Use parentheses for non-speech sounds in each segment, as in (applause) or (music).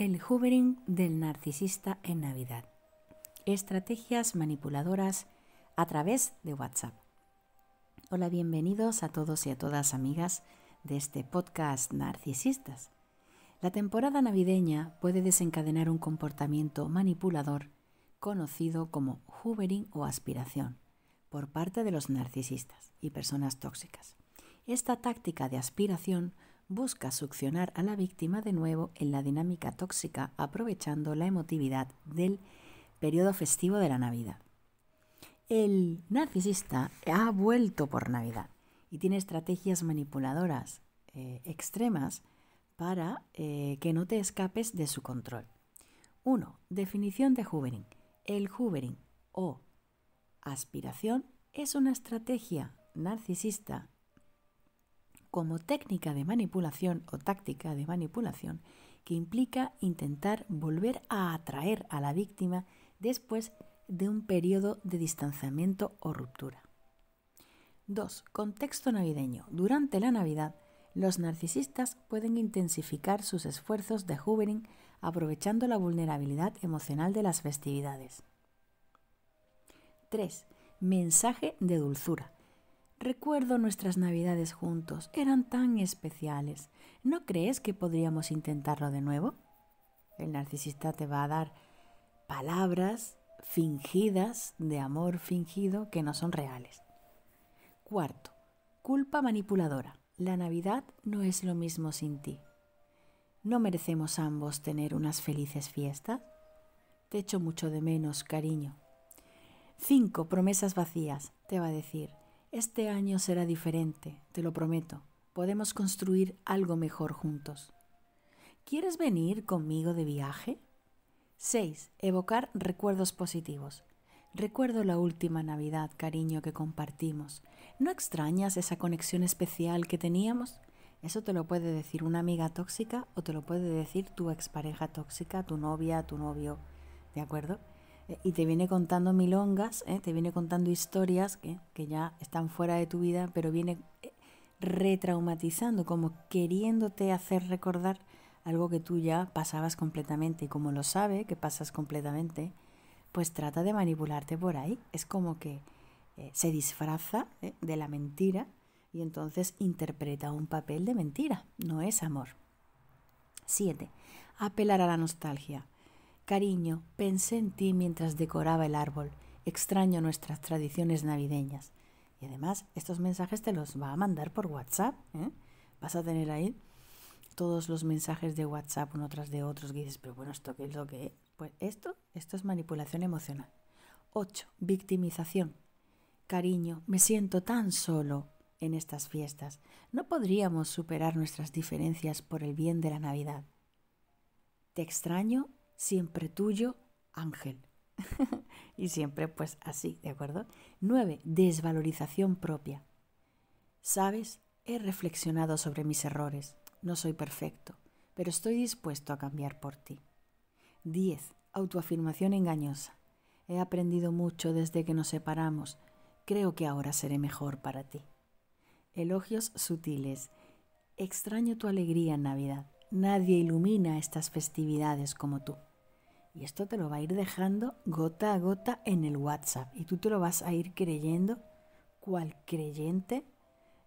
El hoovering del narcisista en Navidad. Estrategias manipuladoras a través de WhatsApp. Hola, bienvenidos a todos y a todas amigas de este podcast Narcisistas. La temporada navideña puede desencadenar un comportamiento manipulador conocido como hoovering o aspiración por parte de los narcisistas y personas tóxicas. Esta táctica de aspiración busca succionar a la víctima de nuevo en la dinámica tóxica aprovechando la emotividad del periodo festivo de la Navidad. El narcisista ha vuelto por Navidad y tiene estrategias manipuladoras eh, extremas para eh, que no te escapes de su control. 1. Definición de hoovering. El hoovering o aspiración es una estrategia narcisista como técnica de manipulación o táctica de manipulación que implica intentar volver a atraer a la víctima después de un periodo de distanciamiento o ruptura. 2. Contexto navideño. Durante la Navidad, los narcisistas pueden intensificar sus esfuerzos de hoovering aprovechando la vulnerabilidad emocional de las festividades. 3. Mensaje de dulzura. Recuerdo nuestras navidades juntos, eran tan especiales. ¿No crees que podríamos intentarlo de nuevo? El narcisista te va a dar palabras fingidas de amor fingido que no son reales. Cuarto, culpa manipuladora. La Navidad no es lo mismo sin ti. ¿No merecemos ambos tener unas felices fiestas? Te echo mucho de menos, cariño. Cinco, promesas vacías. Te va a decir, este año será diferente, te lo prometo. Podemos construir algo mejor juntos. ¿Quieres venir conmigo de viaje? 6. Evocar recuerdos positivos. Recuerdo la última Navidad, cariño, que compartimos. ¿No extrañas esa conexión especial que teníamos? Eso te lo puede decir una amiga tóxica o te lo puede decir tu expareja tóxica, tu novia, tu novio. ¿De acuerdo? Eh, y te viene contando milongas, eh, te viene contando historias que, ya están fuera de tu vida, pero viene eh, retraumatizando, como queriéndote hacer recordar algo que tú ya pasabas completamente. Y como lo sabe que pasas completamente, pues trata de manipularte por ahí. Es como que se disfraza de la mentira y entonces interpreta un papel de mentira. No es amor. 7. Apelar a la nostalgia. Cariño, pensé en ti mientras decoraba el árbol. Extraño nuestras tradiciones navideñas. Y además, estos mensajes te los va a mandar por WhatsApp. ¿eh? Vas a tener ahí todos los mensajes de WhatsApp unos tras de otros que dices, pero bueno, ¿esto qué es lo que es? Pues esto, esto es manipulación emocional. 8. Victimización. Cariño, me siento tan solo en estas fiestas. No podríamos superar nuestras diferencias por el bien de la Navidad. Te extraño Siempre tuyo, Ángel. (laughs) y siempre pues así, ¿de acuerdo? 9. Desvalorización propia. Sabes, he reflexionado sobre mis errores. No soy perfecto, pero estoy dispuesto a cambiar por ti. 10. Autoafirmación engañosa. He aprendido mucho desde que nos separamos. Creo que ahora seré mejor para ti. Elogios sutiles. Extraño tu alegría en Navidad. Nadie ilumina estas festividades como tú. Y esto te lo va a ir dejando gota a gota en el WhatsApp. Y tú te lo vas a ir creyendo cual creyente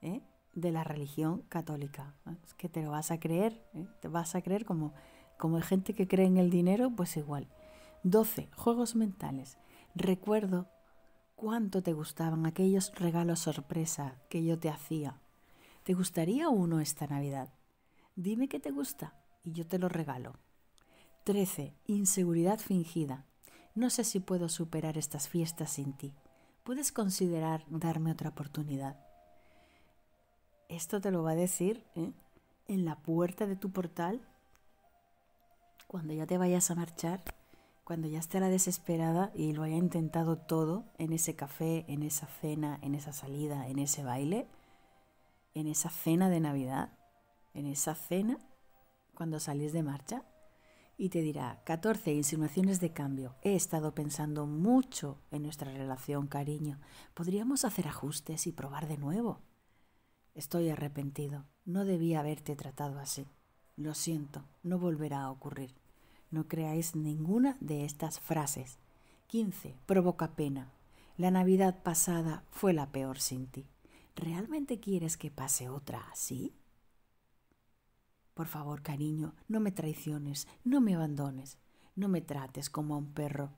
¿eh? de la religión católica. ¿eh? Es que te lo vas a creer, ¿eh? te vas a creer como, como hay gente que cree en el dinero, pues igual. 12. Juegos mentales. Recuerdo cuánto te gustaban aquellos regalos sorpresa que yo te hacía. ¿Te gustaría uno esta Navidad? Dime qué te gusta y yo te lo regalo. 13. Inseguridad fingida. No sé si puedo superar estas fiestas sin ti. ¿Puedes considerar darme otra oportunidad? Esto te lo va a decir ¿eh? en la puerta de tu portal, cuando ya te vayas a marchar, cuando ya la desesperada y lo haya intentado todo en ese café, en esa cena, en esa salida, en ese baile, en esa cena de Navidad, en esa cena, cuando salís de marcha, y te dirá 14 insinuaciones de cambio. He estado pensando mucho en nuestra relación, cariño. Podríamos hacer ajustes y probar de nuevo. Estoy arrepentido. No debía haberte tratado así. Lo siento, no volverá a ocurrir. No creáis ninguna de estas frases. 15. Provoca pena. La Navidad pasada fue la peor sin ti. ¿Realmente quieres que pase otra así? Por favor, cariño, no me traiciones, no me abandones, no me trates como a un perro.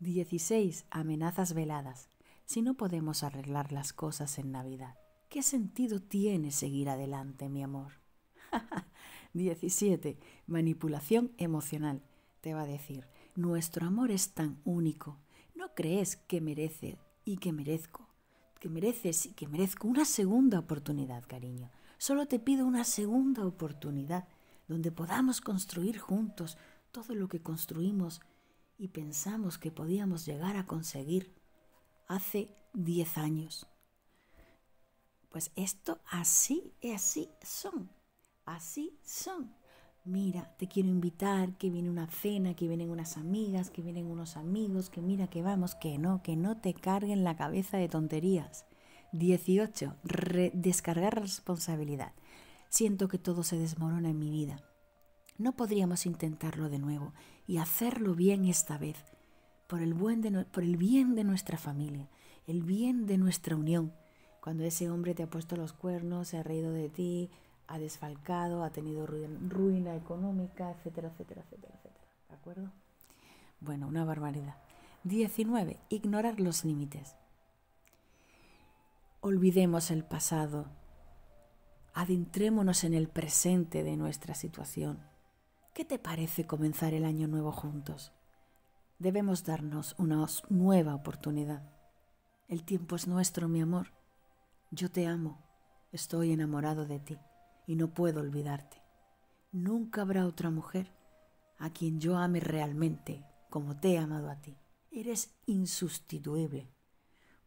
16. Amenazas veladas. Si no podemos arreglar las cosas en Navidad, ¿qué sentido tiene seguir adelante, mi amor? 17. (laughs) Manipulación emocional. Te va a decir, nuestro amor es tan único. ¿No crees que merece y que merezco? Que mereces y que merezco una segunda oportunidad, cariño. Solo te pido una segunda oportunidad donde podamos construir juntos todo lo que construimos y pensamos que podíamos llegar a conseguir hace 10 años. Pues esto así, así son, así son. Mira, te quiero invitar, que viene una cena, que vienen unas amigas, que vienen unos amigos, que mira, que vamos, que no, que no te carguen la cabeza de tonterías. 18. descargar responsabilidad. Siento que todo se desmorona en mi vida. No podríamos intentarlo de nuevo y hacerlo bien esta vez, por el, por el bien de nuestra familia, el bien de nuestra unión. Cuando ese hombre te ha puesto los cuernos, se ha reído de ti, ha desfalcado, ha tenido ruina económica, etcétera, etcétera, etcétera, etcétera. ¿De acuerdo? Bueno, una barbaridad. 19. Ignorar los límites. Olvidemos el pasado, adentrémonos en el presente de nuestra situación. ¿Qué te parece comenzar el año nuevo juntos? Debemos darnos una nueva oportunidad. El tiempo es nuestro, mi amor. Yo te amo, estoy enamorado de ti y no puedo olvidarte. Nunca habrá otra mujer a quien yo ame realmente como te he amado a ti. Eres insustituible.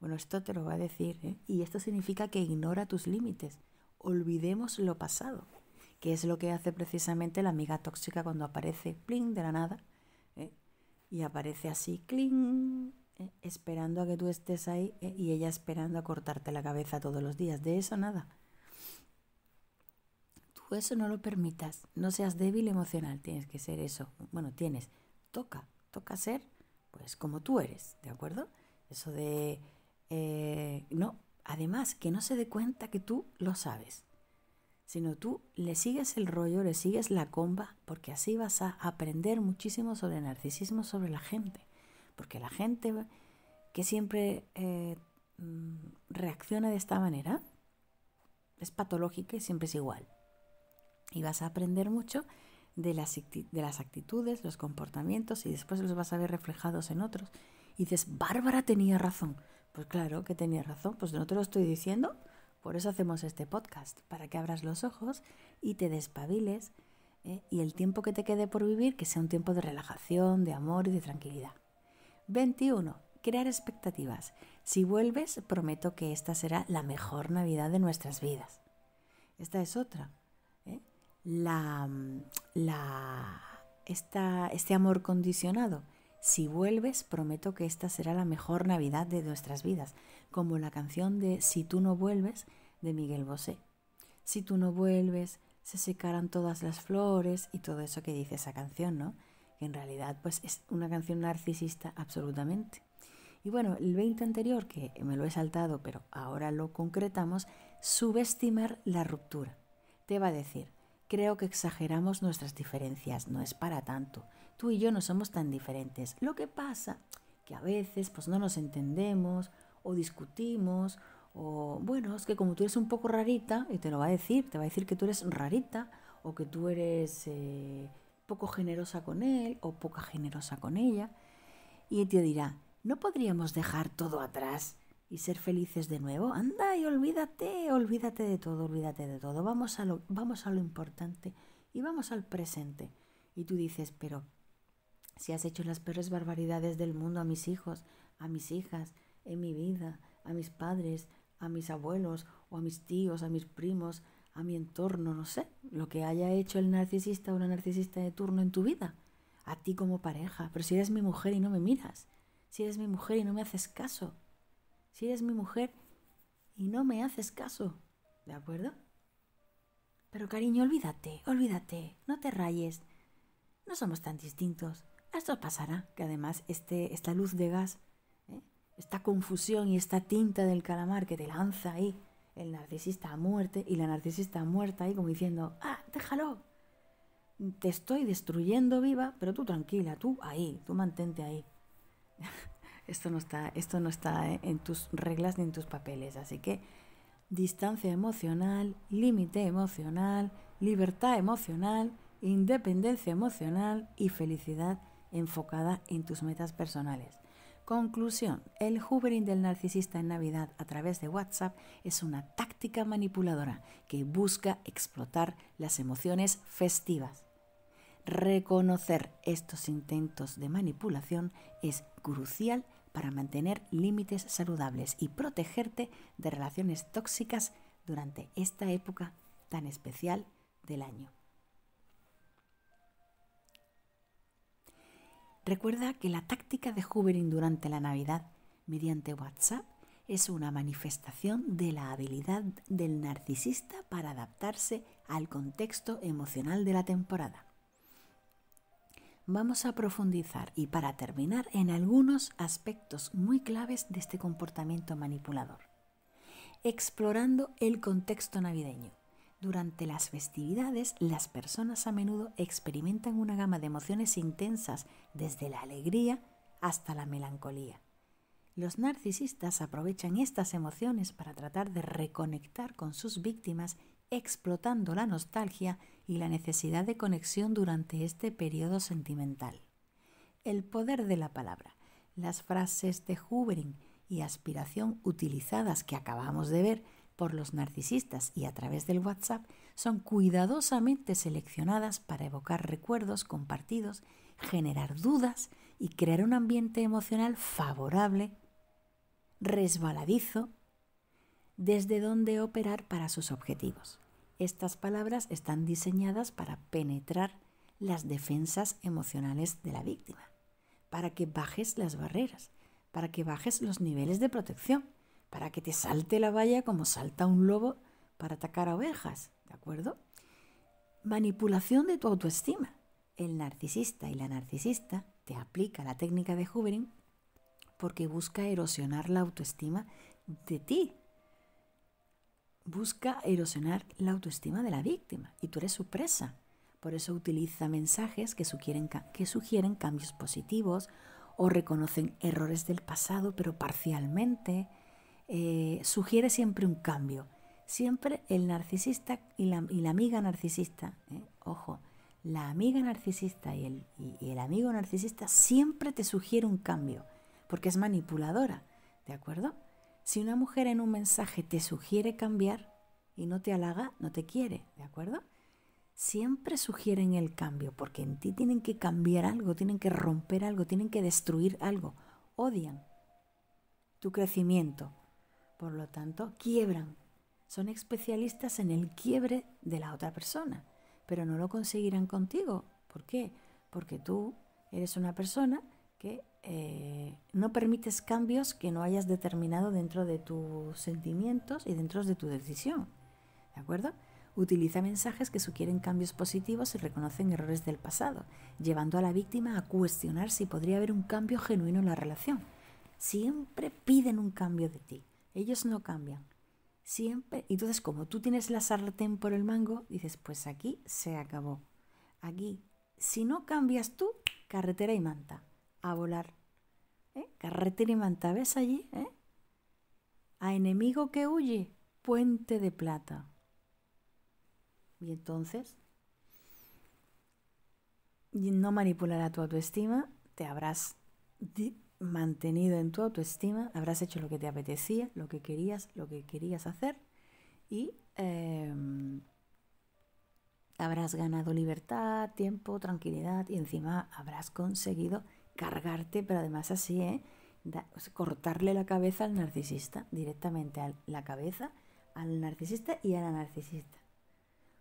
Bueno, esto te lo va a decir, ¿eh? y esto significa que ignora tus límites. Olvidemos lo pasado, que es lo que hace precisamente la amiga tóxica cuando aparece, pling, de la nada, ¿eh? y aparece así, cling, ¿eh? esperando a que tú estés ahí, ¿eh? y ella esperando a cortarte la cabeza todos los días. De eso nada Tú eso no lo permitas. No seas débil emocional, tienes que ser eso. Bueno, tienes, toca, toca ser pues como tú eres, ¿de acuerdo? Eso de eh, no, además que no se dé cuenta que tú lo sabes, sino tú le sigues el rollo, le sigues la comba, porque así vas a aprender muchísimo sobre narcisismo, sobre la gente, porque la gente que siempre eh, mm, reacciona de esta manera es patológica y siempre es igual. Y vas a aprender mucho de las, de las actitudes, los comportamientos y después los vas a ver reflejados en otros. Y dices, Bárbara tenía razón, pues claro que tenías razón, pues no te lo estoy diciendo. Por eso hacemos este podcast, para que abras los ojos y te despabiles ¿eh? y el tiempo que te quede por vivir que sea un tiempo de relajación, de amor y de tranquilidad. 21. Crear expectativas. Si vuelves, prometo que esta será la mejor Navidad de nuestras vidas. Esta es otra. ¿eh? La, mm, este amor condicionado si vuelves, prometo que esta será la mejor Navidad de nuestras vidas, como la canción de Si tú no vuelves de Miguel Bosé. Si tú no vuelves, se secarán todas las flores y todo eso que dice esa canción, ¿no? Que en realidad pues es una canción narcisista absolutamente. Y bueno, el 20 anterior, que me lo he saltado, pero ahora lo concretamos, subestimar la ruptura. Te va a decir, creo que exageramos nuestras diferencias, no es para tanto tú y yo no somos tan diferentes. Lo que pasa que a veces pues no nos entendemos o discutimos o bueno, es que como tú eres un poco rarita, y te lo va a decir, te va a decir que tú eres rarita o que tú eres eh, poco generosa con él o poca generosa con ella, y te dirá, ¿no podríamos dejar todo atrás y ser felices de nuevo? Anda y olvídate, olvídate de todo, olvídate de todo, vamos a lo, vamos a lo importante y vamos al presente. Y tú dices, pero si has hecho las peores barbaridades del mundo a mis hijos, a mis hijas, en mi vida, a mis padres, a mis abuelos o a mis tíos, a mis primos, a mi entorno, no sé, lo que haya hecho el narcisista o la narcisista de turno en tu vida, a ti como pareja, pero si eres mi mujer y no me miras, si eres mi mujer y no me haces caso, si eres mi mujer y no me haces caso, ¿de acuerdo? Pero cariño, olvídate, olvídate, no te rayes, no somos tan distintos, esto pasará, que además este, esta luz de gas, ¿eh? esta confusión y esta tinta del calamar que te lanza ahí el narcisista a muerte y la narcisista muerta ahí como diciendo, ah, déjalo, te estoy destruyendo viva, pero tú tranquila, tú ahí, tú mantente ahí. (laughs) esto no está, esto no está ¿eh? en tus reglas ni en tus papeles, así que distancia emocional, límite emocional, libertad emocional, independencia emocional y felicidad enfocada en tus metas personales. Conclusión, el hoovering del narcisista en Navidad a través de WhatsApp es una táctica manipuladora que busca explotar las emociones festivas. Reconocer estos intentos de manipulación es crucial para mantener límites saludables y protegerte de relaciones tóxicas durante esta época tan especial del año. Recuerda que la táctica de Hoovering durante la Navidad mediante WhatsApp es una manifestación de la habilidad del narcisista para adaptarse al contexto emocional de la temporada. Vamos a profundizar y para terminar en algunos aspectos muy claves de este comportamiento manipulador. Explorando el contexto navideño. Durante las festividades, las personas a menudo experimentan una gama de emociones intensas, desde la alegría hasta la melancolía. Los narcisistas aprovechan estas emociones para tratar de reconectar con sus víctimas explotando la nostalgia y la necesidad de conexión durante este periodo sentimental. El poder de la palabra, las frases de Hubering y aspiración utilizadas que acabamos de ver por los narcisistas y a través del WhatsApp son cuidadosamente seleccionadas para evocar recuerdos compartidos, generar dudas y crear un ambiente emocional favorable, resbaladizo, desde donde operar para sus objetivos. Estas palabras están diseñadas para penetrar las defensas emocionales de la víctima, para que bajes las barreras, para que bajes los niveles de protección para que te salte la valla como salta un lobo para atacar a ovejas, ¿de acuerdo? Manipulación de tu autoestima. El narcisista y la narcisista te aplica la técnica de hoovering porque busca erosionar la autoestima de ti. Busca erosionar la autoestima de la víctima y tú eres su presa. Por eso utiliza mensajes que sugieren, que sugieren cambios positivos o reconocen errores del pasado pero parcialmente eh, sugiere siempre un cambio. Siempre el narcisista y la, amiga narcisista, eh, ojo, la amiga narcisista y el, y el amigo narcisista siempre te sugiere un cambio, porque es manipuladora, ¿de acuerdo? Si una mujer en un mensaje te sugiere cambiar y no te halaga, no te quiere, ¿de acuerdo? Siempre sugieren el cambio, porque en ti tienen que cambiar algo, tienen que romper algo, tienen que destruir algo. Odian tu crecimiento, por lo tanto, quiebran. Son especialistas en el quiebre de la otra persona, pero no lo conseguirán contigo. ¿Por qué? Porque tú eres una persona que eh, no permites cambios que no hayas determinado dentro de tus sentimientos y dentro de tu decisión. ¿De acuerdo? Utiliza mensajes que sugieren cambios positivos y reconocen errores del pasado, llevando a la víctima a cuestionar si podría haber un cambio genuino en la relación. Siempre piden un cambio de ti. Ellos no cambian. Siempre. Entonces, como tú tienes la sartén por el mango, dices, pues aquí se acabó. Aquí, si no cambias tú, carretera y manta, a volar. ¿Eh? Carretera y manta, ¿ves allí? ¿Eh? A enemigo que huye, puente de plata. Y entonces, no manipulará tu autoestima, te habrás mantenido en tu autoestima, habrás hecho lo que te apetecía, lo que querías, lo que querías hacer y em, habrás ganado libertad, tiempo, tranquilidad y encima habrás conseguido cargarte, pero además así, ¿eh? cortarle la cabeza al narcisista, directamente a la cabeza al narcisista y a la narcisista.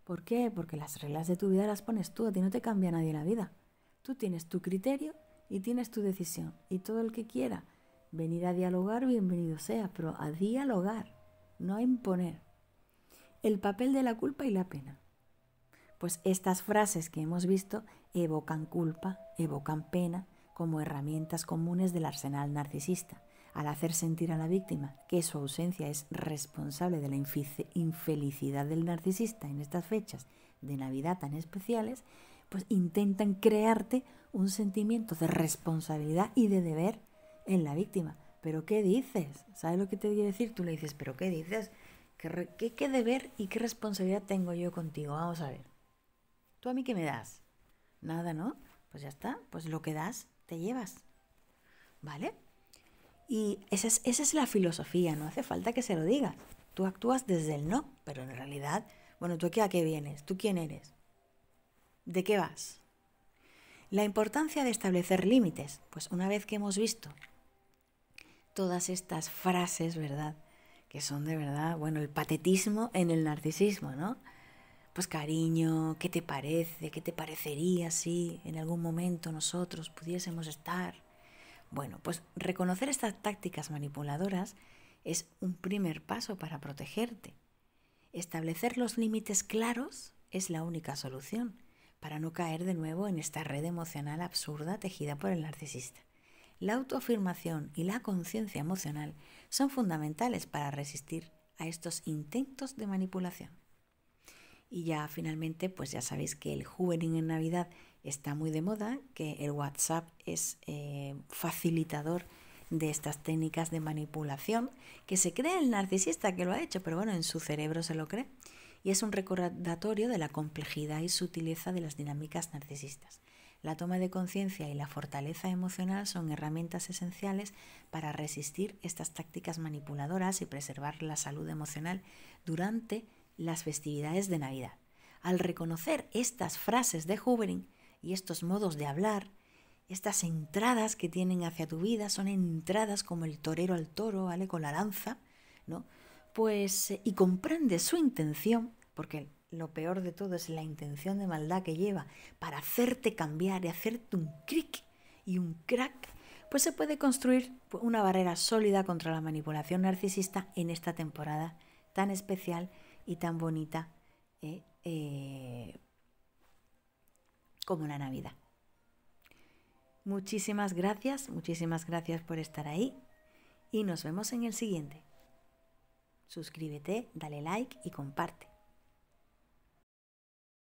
¿Por qué? Porque las reglas de tu vida las pones tú, a ti no te cambia nadie la vida. Tú tienes tu criterio y tienes tu decisión. Y todo el que quiera venir a dialogar, bienvenido sea, pero a dialogar, no a imponer. El papel de la culpa y la pena. Pues estas frases que hemos visto evocan culpa, evocan pena como herramientas comunes del arsenal narcisista, al hacer sentir a la víctima que su ausencia es responsable de la infelicidad del narcisista en estas fechas de Navidad tan especiales, pues intentan crearte un sentimiento de responsabilidad y de deber en la víctima. ¿Pero qué dices? ¿Sabes lo que te quiere decir? Tú le dices, ¿pero qué dices? ¿Qué, ¿Qué, deber y qué responsabilidad tengo yo contigo? Vamos a ver. ¿Tú a mí qué me das? Nada, ¿no? Pues ya está. Pues lo que das, te llevas. ¿Vale? Y esa es, la filosofía, no hace falta que se lo diga. Tú actúas desde el no, pero en realidad, bueno, ¿tú aquí a qué vienes? ¿Tú quién eres? ¿De qué vas? La importancia de establecer límites. Pues una vez que hemos visto todas estas frases, ¿verdad? Que son de verdad, bueno, el patetismo en el narcisismo, ¿no? Pues cariño, ¿qué te parece? ¿Qué te parecería si en algún momento nosotros pudiésemos estar? Bueno, pues reconocer estas tácticas manipuladoras es un primer paso para protegerte. Establecer los límites claros es la única solución para no caer de nuevo en esta red emocional absurda tejida por el narcisista. La autoafirmación y la conciencia emocional son fundamentales para resistir a estos intentos de manipulación. Y ya finalmente, pues ya sabéis que el juvenil en Navidad está muy de moda, que el WhatsApp es eh, facilitador de estas técnicas de manipulación que se cree el narcisista que lo ha hecho, pero bueno, en su cerebro se lo cree y es un recordatorio de la complejidad y sutileza de las dinámicas narcisistas. La toma de conciencia y la fortaleza emocional son herramientas esenciales para resistir estas tácticas manipuladoras y preservar la salud emocional durante las festividades de Navidad. Al reconocer estas frases de Hubering y estos modos de hablar, estas entradas que tienen hacia tu vida son entradas como el torero al toro, ¿vale? Con la lanza, ¿no? Pues, eh, y comprende su intención, porque lo peor de todo es la intención de maldad que lleva para hacerte cambiar y hacerte un cric y un crack, pues se puede construir una barrera sólida contra la manipulación narcisista en esta temporada tan especial y tan bonita eh, eh, como la Navidad. Muchísimas gracias, muchísimas gracias por estar ahí y nos vemos en el siguiente. Suscríbete, dale like y comparte.